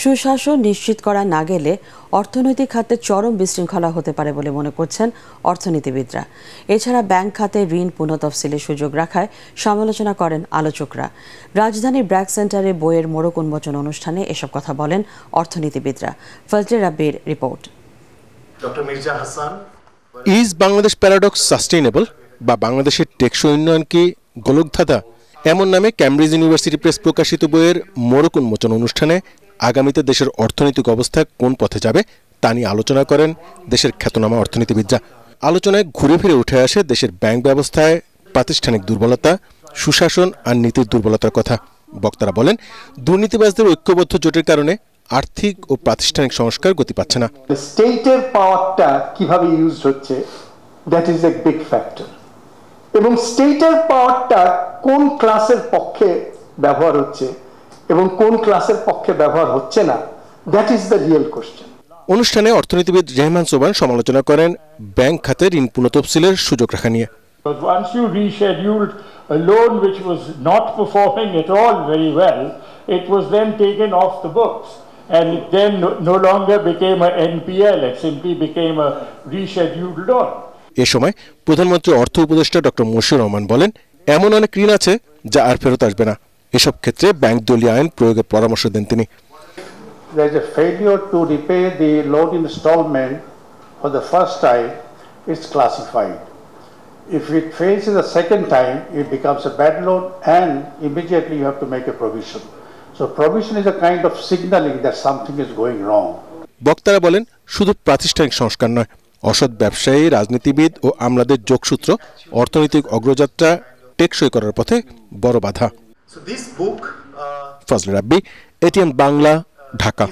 সুশাসন নিশ্চিত করা না গেলে অর্থনৈতিক খাতে চরম বিশৃঙ্খলা হতে পারে বলে মনে করছেন অর্থনীতিবিদরা এছাড়া ব্যাংক খাতে ঋণ পুনঃতফসিলের সুযোগ রাখায় সমালোচনা করেন আলোচকরা রাজধানীর ব্র্যাক সেন্টারে বইয়ের মোড়ক উন্মোচন অনুষ্ঠানে এসব কথা বলেন অর্থনীতিবিদরা ফজলে রাব্বির report is Bangladesh paradox sustainable বা বাংলাদেশের টেকসই উন্নয়ন কি গোলকধাতা এমন নামে ক্যামব্রিজ ইউনিভার্সিটি প্রেস প্রকাশিত বইয়ের মোড়ক উন্মোচন অনুষ্ঠানে আগামীতে দেশের অর্থনৈতিক অবস্থা কোন পথে যাবে তা নিয়ে আলোচনা করেন দেশের খ্যাতনামা অর্থনীতিবিদরা আলোচনায় ঘুরে ফিরে উঠে আসে দেশের ব্যাংক ব্যবস্থায় প্রাতিষ্ঠানিক দুর্বলতা সুশাসন আর নীতির দুর্বলতার কথা বক্তারা বলেন দুর্নীতিবাজদের ঐক্যবদ্ধ জোটের কারণে আর্থিক ও প্রাতিষ্ঠানিক সংস্কার গতি পাচ্ছে না স্টেটের পাওয়ারটা কিভাবে ইউজ হচ্ছে that is a big factor এবং স্টেটের পাওয়ারটা কোন ক্লাসের পক্ষে ব্যবহার হচ্ছে এবং কোন ক্লাসের পক্ষে ব্যবহার হচ্ছে না that is the real question অনুষ্ঠানে অর্থনীতিবিদ রেহমান সোবান সমালোচনা করেন ব্যাংক খাতে ঋণ পুনঃতফসিলের সুযোগ রাখা নিয়ে But once you rescheduled a loan which was not performing at all very well, it was then taken off the books. And it then no longer became an NPL, it simply became a rescheduled loan. এ সময় প্রধানমন্ত্রী অর্থ উপদেষ্টা doctor Moshiur Rahman বলেন এমন অনেক ঋণ আছে যা আর ফেরত আসবে না এসব ক্ষেত্রে ব্যাংক দলীয় আইন প্রয়োগের পরামর্শ দেন তিনি If it fails a second time, it becomes a bad loan and immediately you have to make a provision. So provision is a kind of signaling that something is going wrong. বক্তারা বলেন শুধু প্রাতিষ্ঠানিক সংস্কার নয় অসৎ ব্যবসায়ী রাজনীতিবিদ ও আমলাদের যোগসূত্র অর্থনৈতিক অগ্রযাত্রা টেকসই করার পথে বড় বাধা ফজলে রাব্বি এটিএন বাংলা ঢাকা